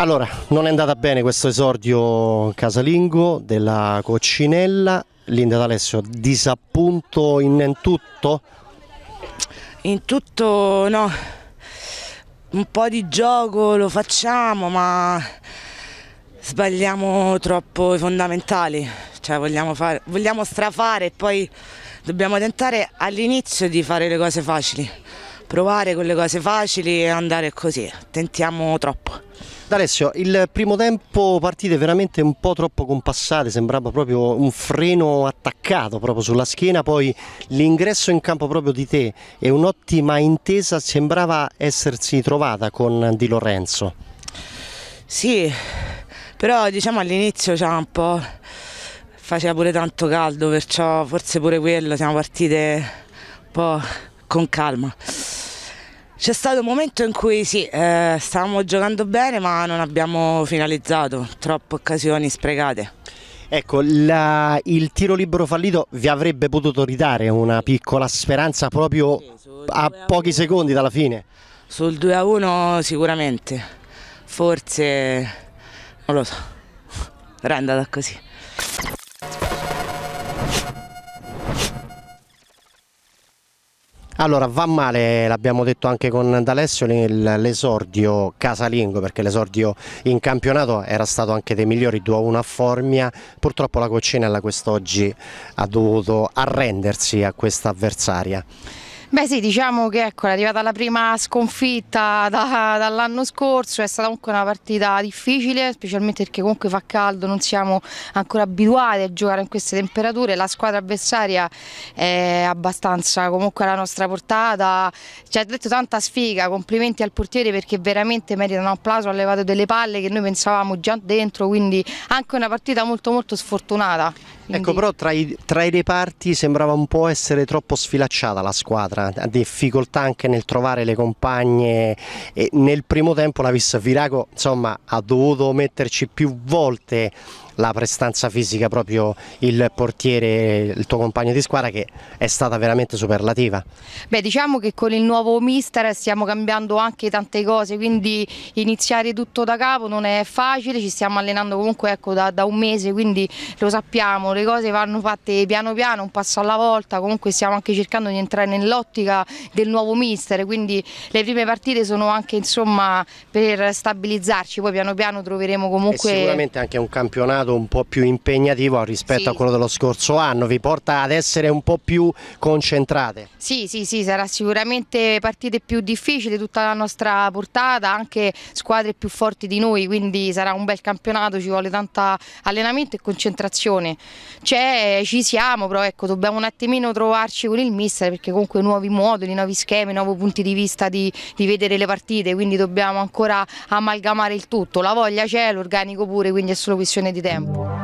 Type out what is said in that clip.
Allora, non è andata bene questo esordio casalingo della Coccinella. Linda D'Alessio, disappunto in tutto? In tutto no, un po' di gioco lo facciamo ma sbagliamo troppo i fondamentali, cioè vogliamo, fare, vogliamo strafare e poi dobbiamo tentare all'inizio di fare le cose facili, provare con le cose facili e andare così, tentiamo troppo. D'Alessio, il primo tempo partite veramente un po' troppo compassate, sembrava proprio un freno attaccato proprio sulla schiena, poi l'ingresso in campo proprio di te e un'ottima intesa sembrava essersi trovata con Di Lorenzo. Sì, però diciamo all'inizio c'era un po' faceva pure tanto caldo, perciò forse pure quello siamo partite un po' con calma. C'è stato un momento in cui sì, eh, stavamo giocando bene ma non abbiamo finalizzato, troppe occasioni sprecate. Ecco, la, il tiro libero fallito vi avrebbe potuto ridare una piccola speranza proprio a pochi secondi dalla fine. Sul 2 a 1 sicuramente, forse non lo so, era andata così. Allora, va male, l'abbiamo detto anche con D'Alessio, l'esordio casalingo, perché l'esordio in campionato era stato anche dei migliori 2-1 a Formia, purtroppo la Coccinella quest'oggi ha dovuto arrendersi a questa avversaria. Beh sì, diciamo che ecco, è arrivata la prima sconfitta da, dall'anno scorso, è stata comunque una partita difficile, specialmente perché comunque fa caldo, non siamo ancora abituati a giocare in queste temperature, la squadra avversaria è abbastanza comunque alla nostra portata, ci ha detto tanta sfiga, complimenti al portiere perché veramente merita un applauso, ha levato delle palle che noi pensavamo già dentro, quindi anche una partita molto molto sfortunata. Quindi... Ecco, però tra i, tra i reparti sembrava un po' essere troppo sfilacciata la squadra, ha difficoltà anche nel trovare le compagne e nel primo tempo la vista Virago insomma ha dovuto metterci più volte la prestanza fisica proprio il portiere, il tuo compagno di squadra che è stata veramente superlativa? Beh diciamo che con il nuovo mister stiamo cambiando anche tante cose quindi iniziare tutto da capo non è facile, ci stiamo allenando comunque ecco, da, da un mese quindi lo sappiamo, le cose vanno fatte piano piano, un passo alla volta, comunque stiamo anche cercando di entrare nell'ottica del nuovo mister quindi le prime partite sono anche insomma per stabilizzarci, poi piano piano troveremo comunque... E sicuramente anche un campionato campionato un po' più impegnativo rispetto sì. a quello dello scorso anno, vi porta ad essere un po' più concentrate? Sì, sì, sì, sarà sicuramente partite più difficili tutta la nostra portata, anche squadre più forti di noi, quindi sarà un bel campionato, ci vuole tanto allenamento e concentrazione. C'è, ci siamo, però ecco, dobbiamo un attimino trovarci con il mister perché comunque nuovi moduli, nuovi schemi, nuovi punti di vista di, di vedere le partite, quindi dobbiamo ancora amalgamare il tutto, la voglia c'è, l'organico pure, quindi è solo questione di tempo. tempo.